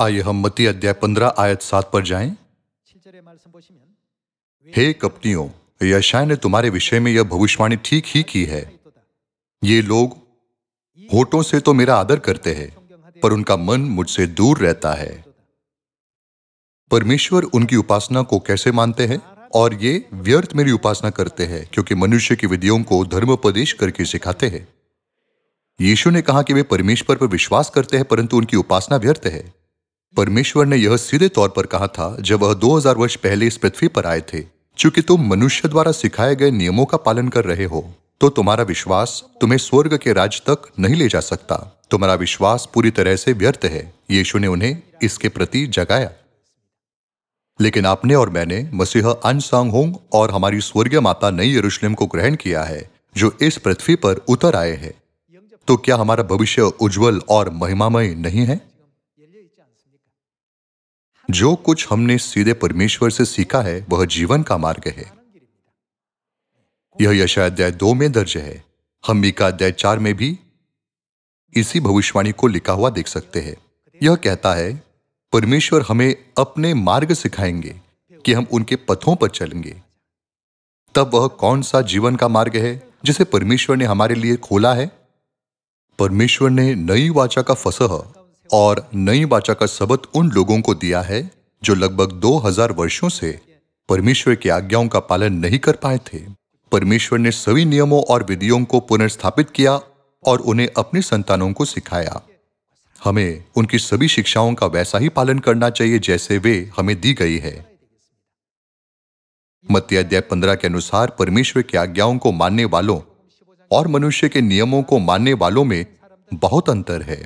आइए हम मती अध्याय पंद्रह आयत सात पर जाएं। हे कपनियों यशाय ने तुम्हारे विषय में यह भविष्यवाणी ठीक ही की है ये लोग होठों से तो मेरा आदर करते हैं पर उनका मन मुझसे दूर रहता है परमेश्वर उनकी उपासना को कैसे मानते हैं और ये व्यर्थ मेरी उपासना करते हैं क्योंकि मनुष्य की विधियों को धर्मोपदेश करके सिखाते हैं यीशु ने कहा कि वे परमेश्वर पर विश्वास करते हैं परंतु उनकी उपासना व्यर्थ है परमेश्वर ने यह सीधे तौर पर कहा था जब वह 2000 वर्ष पहले इस पृथ्वी पर आए थे चूंकि तुम मनुष्य द्वारा सिखाए गए नियमों का पालन कर रहे हो तो तुम्हारा विश्वास तुम्हें स्वर्ग के राज तक नहीं ले जा सकता तुम्हारा विश्वास पूरी तरह से व्यर्थ है यीशु ने उन्हें इसके प्रति जगाया लेकिन आपने और मैंने मसीह अनसांग होंग और हमारी स्वर्गीय माता नई यरूशलेम को ग्रहण किया है जो इस पृथ्वी पर उतर आए हैं तो क्या हमारा भविष्य उज्जवल और महिमामय नहीं है जो कुछ हमने सीधे परमेश्वर से सीखा है वह जीवन का मार्ग है यह यशाध्याय दो में दर्ज है हम मीकाध्याय चार में भी इसी भविष्यवाणी को लिखा हुआ देख सकते हैं यह कहता है परमेश्वर हमें अपने मार्ग सिखाएंगे कि हम उनके पथों पर चलेंगे तब वह कौन सा जीवन का मार्ग है जिसे परमेश्वर ने हमारे लिए खोला है परमेश्वर ने नई वाचा का फसह और नई वाचा का शब्द उन लोगों को दिया है जो लगभग 2000 वर्षों से परमेश्वर की आज्ञाओं का पालन नहीं कर पाए थे परमेश्वर ने सभी नियमों और विधियों को पुनर्स्थापित किया और उन्हें अपने संतानों को सिखाया हमें उनकी सभी शिक्षाओं का वैसा ही पालन करना चाहिए जैसे वे हमें दी गई है मत्याध्याय अध्याय पंद्रह के अनुसार परमेश्वर की आज्ञाओं को मानने वालों और मनुष्य के नियमों को मानने वालों में बहुत अंतर है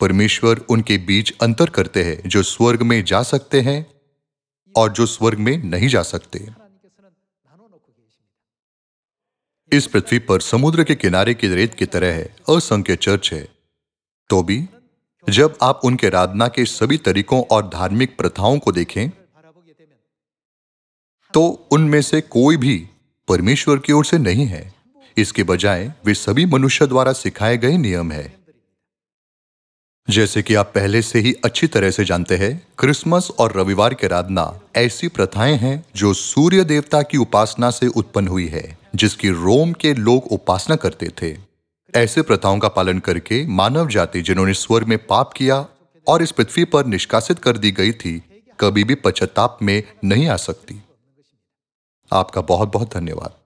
परमेश्वर उनके बीच अंतर करते हैं जो स्वर्ग में जा सकते हैं और जो स्वर्ग में नहीं जा सकते इस पृथ्वी पर समुद्र के किनारे की रेत की तरह है असंख्य चर्च है तो भी जब आप उनके आराधना के सभी तरीकों और धार्मिक प्रथाओं को देखें तो उनमें से कोई भी परमेश्वर की ओर से नहीं है इसके बजाय वे सभी मनुष्य द्वारा सिखाए गए नियम है जैसे कि आप पहले से ही अच्छी तरह से जानते हैं क्रिसमस और रविवार की आराधना ऐसी प्रथाएं हैं जो सूर्य देवता की उपासना से उत्पन्न हुई है जिसकी रोम के लोग उपासना करते थे ऐसे प्रथाओं का पालन करके मानव जाति जिन्होंने स्वर में पाप किया और इस पृथ्वी पर निष्कासित कर दी गई थी कभी भी पश्चाताप में नहीं आ सकती आपका बहुत बहुत धन्यवाद